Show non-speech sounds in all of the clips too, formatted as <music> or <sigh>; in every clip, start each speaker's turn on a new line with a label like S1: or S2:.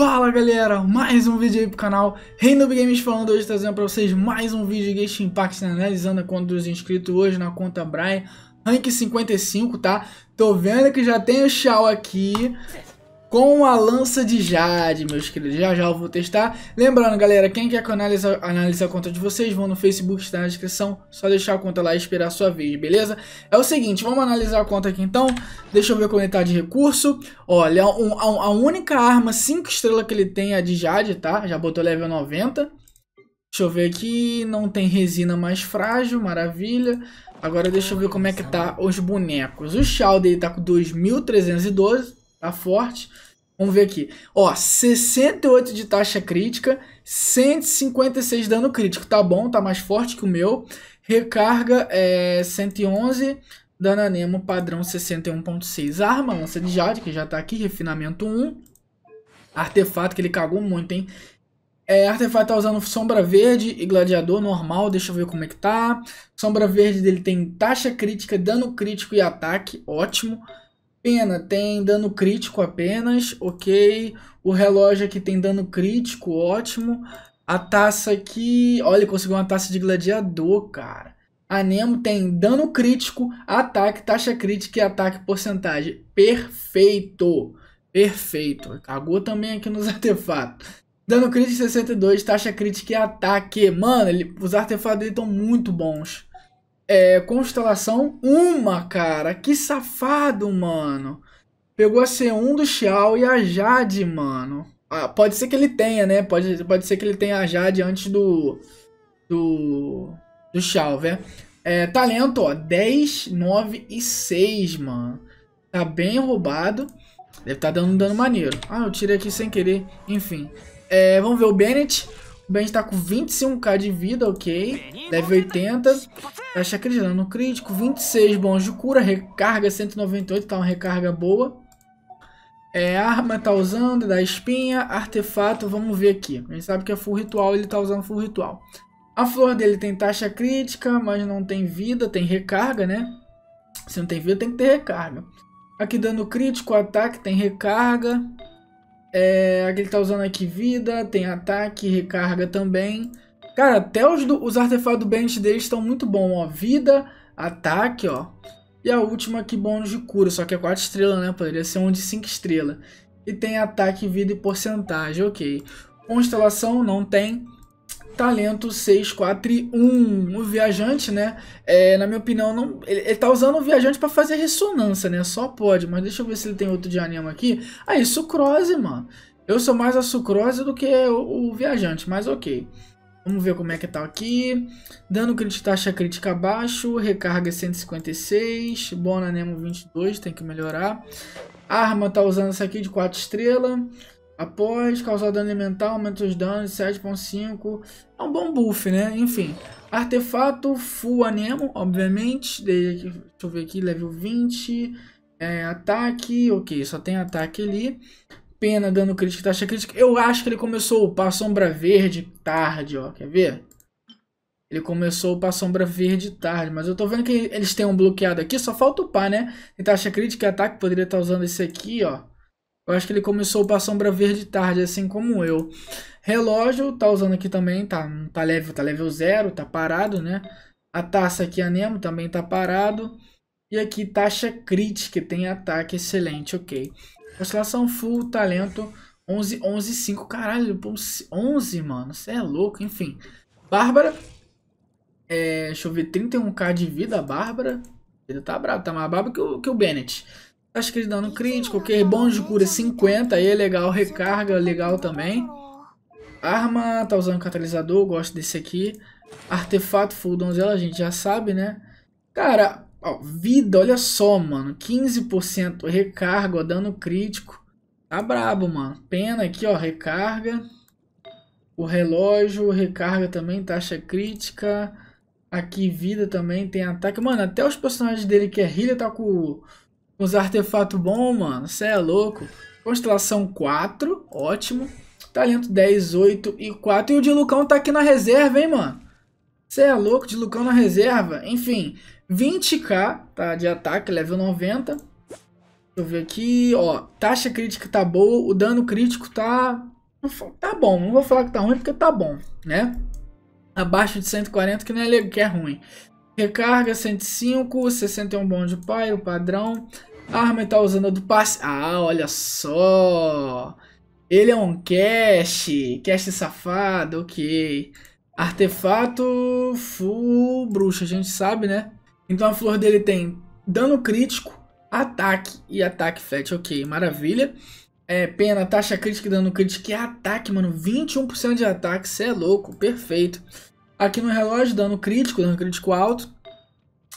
S1: Fala galera, mais um vídeo aí pro canal Reino Games falando hoje, trazendo pra vocês mais um vídeo de Genshin Impact, né? analisando a conta dos inscritos hoje na conta Brian, rank 55, tá? Tô vendo que já tem o Shao aqui, com a lança de Jade, meus queridos. Já já eu vou testar. Lembrando, galera, quem quer que analise, analise a conta de vocês, vão no Facebook, está na descrição. Só deixar a conta lá e esperar a sua vez, beleza? É o seguinte, vamos analisar a conta aqui então. Deixa eu ver como ele tá de recurso. Olha, um, a, a, única arma 5 estrelas que ele tem é a de Jade, tá? Já botou level 90. Deixa eu ver aqui, não tem resina mais frágil, maravilha. Agora deixa eu ver como é que tá os bonecos. O Shao dele tá com 2.312. Tá forte. Vamos ver aqui. Ó, 68 de taxa crítica, 156 dano crítico. Tá bom, tá mais forte que o meu. Recarga é 111, dano anemo padrão 61.6. Arma, lança de jade, que já tá aqui, refinamento 1. Artefato, que ele cagou muito, hein? É, artefato tá usando sombra verde e gladiador normal, deixa eu ver como é que tá. Sombra verde dele tem taxa crítica, dano crítico e ataque, ótimo. Pena tem dano crítico apenas, ok. O relógio aqui tem dano crítico, ótimo. A taça aqui. Olha, conseguiu uma taça de gladiador, cara. A Nemo tem dano crítico, ataque, taxa crítica e ataque porcentagem. Perfeito! Perfeito. Cagou também aqui nos <laughs> artefatos. Dano crítico 62, taxa crítica e ataque. Mano, ele, os artefatos dele estão muito bons. É, constelação uma, cara. Que safado, mano. Pegou a C1 do Xiao e a Jade, mano. Ah, pode ser que ele tenha, né? Pode, pode ser que ele tenha a Jade antes do. Do. Do Xiao, velho. É, talento, ó. 10, 9 e 6, mano. Tá bem roubado. Deve estar tá dando um dano maneiro. Ah, eu tirei aqui sem querer. Enfim. É, vamos ver o Bennett. Ben está com 25k de vida, ok. Deve 80. Acha acreditando no crítico. 26 bons de cura. Recarga 198. Tá uma recarga boa. É, arma tá usando, da espinha, artefato, vamos ver aqui. A gente sabe que é full ritual, ele tá usando full ritual. A flor dele tem taxa crítica, mas não tem vida, tem recarga, né? Se não tem vida, tem que ter recarga. Aqui dando crítico, ataque, tem recarga. É, aqui ele tá usando aqui vida, tem ataque, recarga também. Cara, até os, os artefatos do bench dele estão muito bom, ó. Vida, ataque, ó. E a última aqui, bônus de cura, só que é 4 estrelas, né? Poderia ser um de 5 estrelas. E tem ataque, vida e porcentagem, ok. Constelação não tem talento 641. O viajante, né? É, na minha opinião, não, ele, ele tá usando o viajante para fazer ressonância, né? Só pode, mas deixa eu ver se ele tem outro de anima aqui. Aí, ah, sucrose, mano. Eu sou mais a sucrose do que o, o viajante, mas ok. Vamos ver como é que tá aqui. Dano crítico, taxa crítica abaixo. Recarga 156. Bona Nemo 22, tem que melhorar. Arma tá usando essa aqui de 4 estrelas. Após causar dano elemental, aumenta os danos 7.5. É um bom buff, né? Enfim. Artefato Full Anemo, obviamente. Deixa eu ver aqui, level 20. É, ataque, ok, só tem ataque ali. Pena, dano crítico, taxa crítica. Eu acho que ele começou a upar sombra verde tarde, ó. Quer ver? Ele começou a upar sombra verde tarde, mas eu tô vendo que eles têm um bloqueado aqui. Só falta upar, né? taxa crítica e ataque, poderia estar tá usando esse aqui, ó. Eu acho que ele começou para Sombra Verde tarde, assim como eu. Relógio, tá usando aqui também, tá, tá level, tá level 0, tá parado, né? A taça aqui, a Nemo, também tá parado. E aqui, taxa crítica, tem ataque excelente, ok. Oscilação full, talento, 11, 11, 5, caralho, 11, mano, você é louco, enfim. Bárbara, é, deixa eu ver, 31k de vida, Bárbara. Ele tá brabo, tá mais brabo que o, que o Bennett. Acho que ele dando crítico, ok. Bônus de cura 50, é aí é legal. Recarga, legal também. Arma, tá usando catalisador, gosto desse aqui. Artefato full donzela, a gente já sabe, né? Cara, ó, vida, olha só, mano. 15% recarga, ó, dano crítico. Tá brabo, mano. Pena aqui, ó, recarga. O relógio, recarga também, taxa crítica. Aqui vida também, tem ataque. Mano, até os personagens dele que é healer tá com os artefatos bom, mano. Você é louco. Constelação 4, ótimo. Talento 10, 8 e 4. E o de Lucão tá aqui na reserva, hein, mano. Você é louco, de Lucão na reserva. Enfim, 20k tá, de ataque, level 90. Deixa eu ver aqui, ó. Taxa crítica tá boa, o dano crítico tá... Tá bom, não vou falar que tá ruim porque tá bom, né? Abaixo de 140 que não é, que é ruim. Recarga 105, 61 bom de pai, o padrão. Arma ah, e tá usando a do passe. Ah, olha só. Ele é um cache. Cache safado, ok. Artefato full bruxa, a gente sabe, né? Então a flor dele tem dano crítico, ataque e ataque flat. Ok, maravilha. É, pena, taxa crítica e dano crítico e é ataque, mano. 21% de ataque, cê é louco, perfeito. Aqui no relógio, dano crítico, dano crítico alto.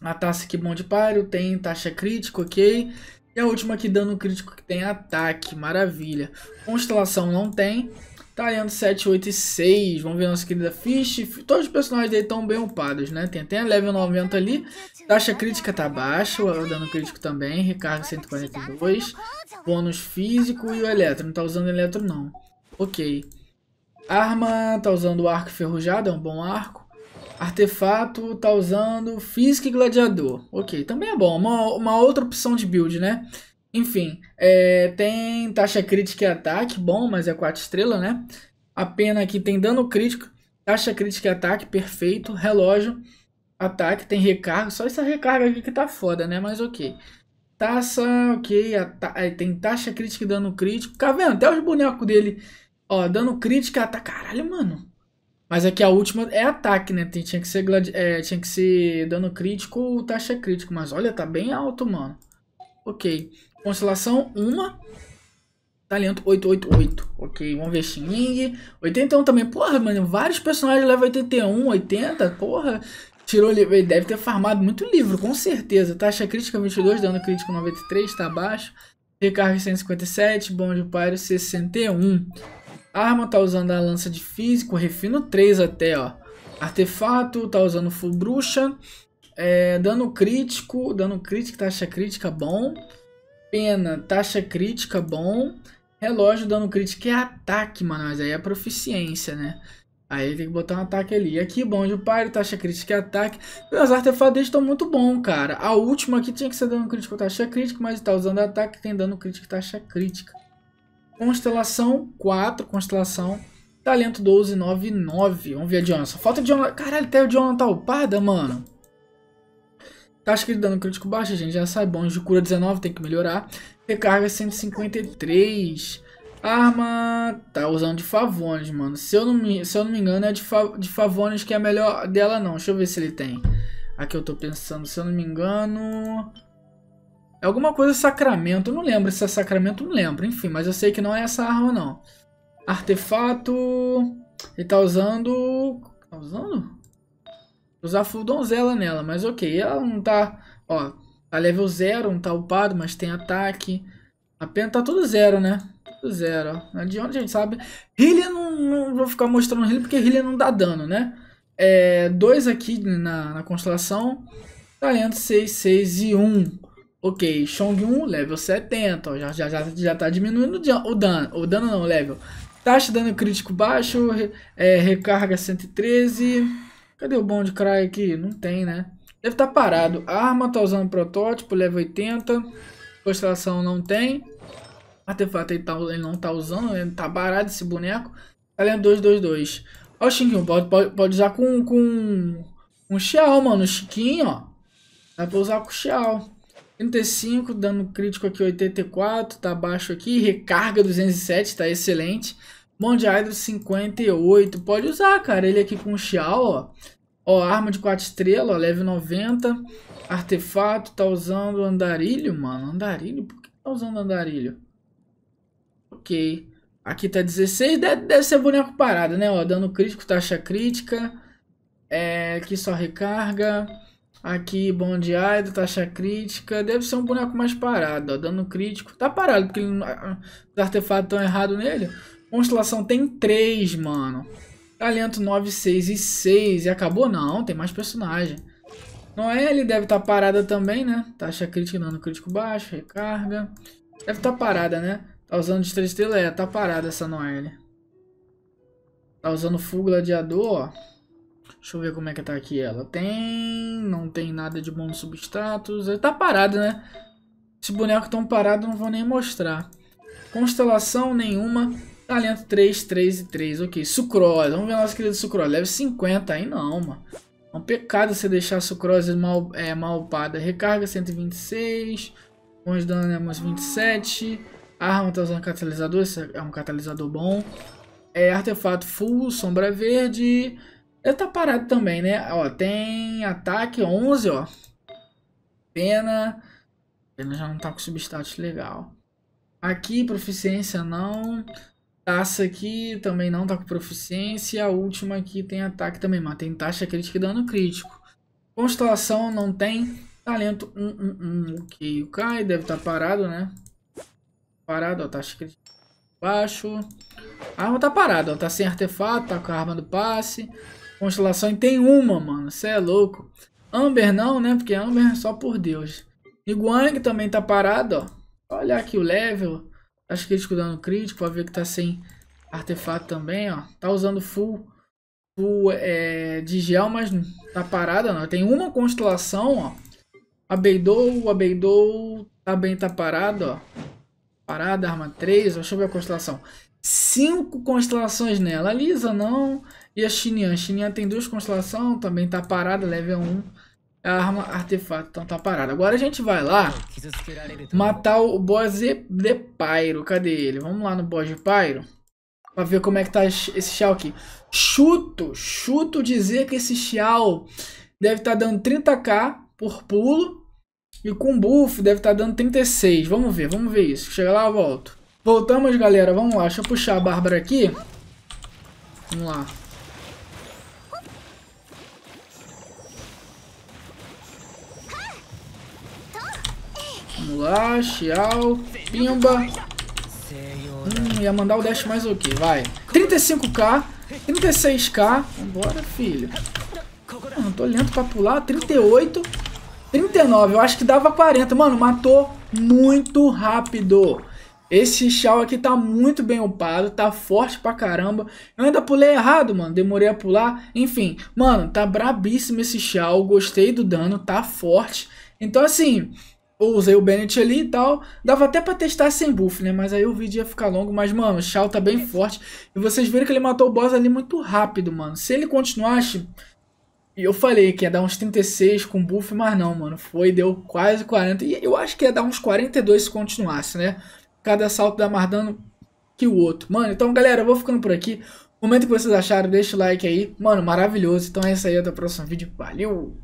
S1: A taça que bom de páreo tem taxa crítica, ok. E a última aqui, dano crítico, que tem ataque. Maravilha. Constelação não tem. Taliando 7, 8 e 6. Vamos ver nossa querida Fish. Todos os personagens dele estão bem upados, né? Tem até level 90 ali. Taxa crítica tá baixa. O dano crítico também. Recarga 142. Bônus físico e o eletro. Não tá usando eletro, não. Ok. Arma tá usando o arco ferrujado. É um bom arco. Artefato tá usando Fisk e Gladiador. Ok, também é bom. Uma, uma outra opção de build, né? Enfim, é, tem taxa crítica e ataque. Bom, mas é 4 estrelas, né? A pena aqui é tem dano crítico. Taxa crítica e ataque, perfeito. Relógio, ataque, tem recarga. Só essa recarga aqui que tá foda, né? Mas ok. Taça, ok. É, tem taxa crítica e dano crítico. Tá vendo? Até os bonecos dele. Ó, dano crítica, ataque. Caralho, mano. Mas aqui é a última é ataque, né? Tem, tinha, que ser gladi é, tinha que ser dano crítico ou taxa crítico. Mas olha, tá bem alto, mano. Ok. Constelação, uma. Talento 888. Ok, vamos ver Xing. 81 também. Porra, mano, vários personagens levam 81, 80. Porra. Tirou Ele deve ter farmado muito livro, com certeza. Taxa crítica 22, dano crítico 93, tá baixo. Recarga 157, bom de paro 61. Arma tá usando a lança de físico, refino 3 até, ó. Artefato tá usando full bruxa. É, dano crítico, dano crítico, taxa crítica bom. Pena, taxa crítica bom. Relógio, dano crítico é ataque, mano, mas aí é proficiência, né? Aí tem que botar um ataque ali. E aqui, bom de pai, taxa crítica e é ataque. Meus artefatos estão muito bom, cara. A última aqui tinha que ser dano crítico taxa crítica, mas tá usando ataque tem dano crítico taxa crítica. Constelação 4, Constelação, Talento 1299. Vamos ver a Diona. Só falta Diona. Caralho, até o Diona tá upada, mano. Taxa tá de dano crítico a gente, já sabe. Bom, de cura 19, tem que melhorar. Recarga 153. Arma tá usando de Favones, mano. Se eu não me, se eu não me engano, é de, fa, de Favones que é a melhor dela, não. Deixa eu ver se ele tem. Aqui eu tô pensando, se eu não me engano... É alguma coisa Sacramento, não lembro se é Sacramento, não lembro, enfim, mas eu sei que não é essa arma não. Artefato. Ele tá usando. Tá usando? Usar full donzela nela, mas ok. Ela não tá. Ó, tá level 0, não tá upado, mas tem ataque. A pena tá tudo zero, né? Tudo zero, ó. De onde a gente sabe. Hylia não, não vou ficar mostrando Hylia porque Hylia não dá dano, né? É, dois aqui na, na constelação. Talento 6, 6 e 1. Um. Ok, Shong 1, level 70, já, já, já, já tá diminuindo o dano, o dano não, level. Taxa de dano crítico baixo, é, recarga 113. Cadê o bom de cry aqui? Não tem, né? Deve estar tá parado. Arma tá usando protótipo, level 80. Constelação não tem. Artefato ele, tá, ele não tá usando, ele tá barato esse boneco. Talento tá 222. Ó o Chiquinho, pode, pode, pode usar com, com um Xiao, mano. O Chiquinho, ó. Dá pra usar com o Xiao. 35, dano crítico aqui 84, tá baixo aqui. Recarga 207, tá excelente. Mão de Hydro 58, pode usar, cara. Ele aqui com o Xiao, ó. Ó, arma de 4 estrelas, ó, leve 90. Artefato, tá usando andarilho, mano. Andarilho? Por que tá usando andarilho? Ok. Aqui tá 16, deve, deve ser boneco parado, né? Ó, dano crítico, taxa crítica. É, aqui só recarga. Aqui, bom de Aido, é taxa crítica. Deve ser um boneco mais parado, ó. Dano crítico. Tá parado, porque ele, os artefatos estão errados nele. Constelação tem 3, mano. Talento 9, 6 e 6. E acabou? Não, tem mais personagem. Noelle deve estar tá parada também, né? Taxa crítica, dano crítico baixo, recarga. Deve estar tá parada, né? Tá usando de de estrela, é, tá parada essa Noelle. Tá usando fogo gladiador, ó. Deixa eu ver como é que tá aqui ela. Tem... Não tem nada de bom no substratos. tá parado, né? esse boneco tão parado não vou nem mostrar. Constelação nenhuma. Talento 3, 3 e 3. Ok, Sucrose. Vamos ver nosso querido Sucrose. Leve 50. Aí não, mano. É um pecado você deixar a Sucrose mal, é, malpada. Recarga 126. Bons dano é mais 27. Arma tá usando catalisador. Esse é um catalisador bom. É, artefato full, sombra verde. Ele tá parado também, né? Ó, tem ataque 11, ó. Pena. Pena já não tá com substatus legal. Aqui, proficiência não. Taça aqui também não tá com proficiência. E a última aqui tem ataque também, mas tem taxa crítica e dano crítico. Constelação não tem. Talento 1, um, 1, um, 1. Ok, o Kai deve estar tá parado, né? Parado, ó, taxa crítica baixo. A arma tá parada, ó, tá sem artefato, tá com a arma do passe constelações tem uma, mano. Você é louco. Amber não, né? Porque Amber é só por Deus. Guang também tá parado, ó. Olha aqui o level. Acho que ele dando crítico. Pra ver que tá sem artefato também, ó. Tá usando full, full é, de gel, mas tá parada, não. Tem uma constelação, ó. Abeidou, Abeidou também tá parado, ó. Parada, arma 3. Ó. Deixa eu ver a constelação. Cinco constelações nela. Lisa, não. E a Xinyan. Xinyan tem duas constelações, também tá parada, level 1. É a arma, artefato, então tá parada. Agora a gente vai lá matar o boss de Pyro. Cadê ele? Vamos lá no boss de Pyro. Pra ver como é que tá esse Xiao aqui. Chuto, chuto dizer que esse Xiao deve estar tá dando 30k por pulo. E com buff deve estar tá dando 36. Vamos ver, vamos ver isso. Chega lá, eu volto. Voltamos, galera. Vamos lá. Deixa eu puxar a Bárbara aqui. Vamos lá. Vamos lá, Xiao, Pimba. Hum, ia mandar o dash mais o okay, Vai. 35k, 36k. Vambora, filho. Mano, tô lento pra pular. 38, 39. Eu acho que dava 40. Mano, matou muito rápido. Esse Xiao aqui tá muito bem upado, tá forte pra caramba. Eu ainda pulei errado, mano, demorei a pular. Enfim, mano, tá brabíssimo esse Xiao, gostei do dano, tá forte. Então, assim, eu usei o Bennett ali e tal. Dava até pra testar sem buff, né? Mas aí o vídeo ia ficar longo. Mas, mano, o Shao tá bem forte. E vocês viram que ele matou o boss ali muito rápido, mano. Se ele continuasse... E eu falei que ia dar uns 36 com buff, mas não, mano. Foi, deu quase 40. E eu acho que ia dar uns 42 se continuasse, né? Cada salto dá mais dano que o outro. Mano, então, galera, eu vou ficando por aqui. Comenta o que vocês acharam, deixa o like aí. Mano, maravilhoso. Então é isso aí, até o próximo vídeo. Valeu!